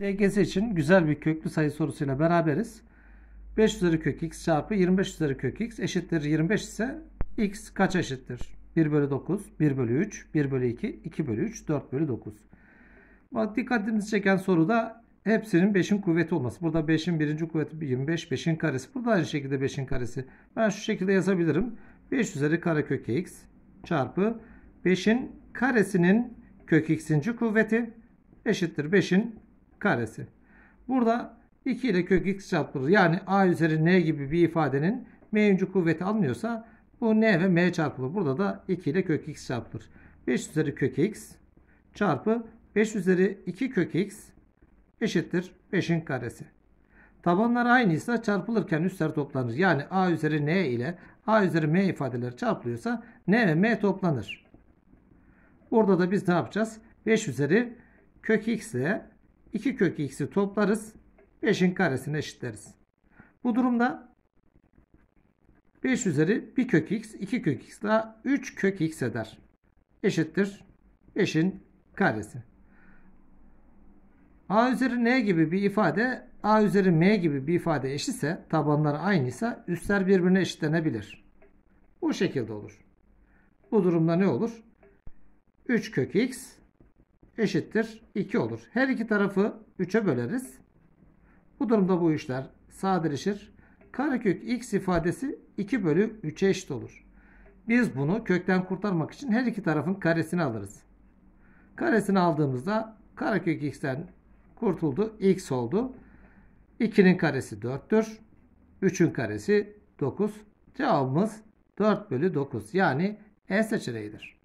DGS için güzel bir köklü sayı sorusuyla beraberiz. 5 üzeri kök x çarpı 25 üzeri kök x eşittir 25 ise x kaç eşittir? 1 bölü 9, 1 bölü 3, 1 bölü 2, 2 bölü 3, 4 bölü 9. Bak dikkatimizi çeken soru da hepsinin 5'in kuvveti olması. Burada 5'in birinci kuvveti 25, 5'in karesi. Burada aynı şekilde 5'in karesi. Ben şu şekilde yazabilirim. 5 üzeri kare kök x çarpı 5'in karesinin kök x'inci kuvveti eşittir 5'in karesi. Burada 2 ile kök x çarpılır. Yani a üzeri n gibi bir ifadenin m'inci kuvveti alınıyorsa bu n ve m çarpılır. Burada da 2 ile kök x çarpılır. 5 üzeri kök x çarpı 5 üzeri 2 kök x eşittir 5'in karesi. Tabanlar aynıysa çarpılırken üstler toplanır. Yani a üzeri n ile a üzeri m ifadeleri çarpılıyorsa n ve m toplanır. Burada da biz ne yapacağız? 5 üzeri kök x ile 2 kök x'i toplarız. 5'in karesine eşitleriz. Bu durumda 5 üzeri 1 kök x, 2 kök x daha 3 kök x eder. Eşittir 5'in karesi. a üzeri n gibi bir ifade a üzeri m gibi bir ifade eşitse tabanları aynıysa üstler birbirine eşitlenebilir. Bu şekilde olur. Bu durumda ne olur? 3 kök x eşittir 2 olur. Her iki tarafı 3'e böleriz. Bu durumda bu işler sadeleşir. Karekök x ifadesi 2 bölü 3'e eşit olur. Biz bunu kökten kurtarmak için her iki tarafın karesini alırız. Karesini aldığımızda karekök x'ten kurtuldu. x oldu. 2'nin karesi 4'tür. 3'ün karesi 9. Cevabımız 4 bölü 9 yani E seçeneğidir.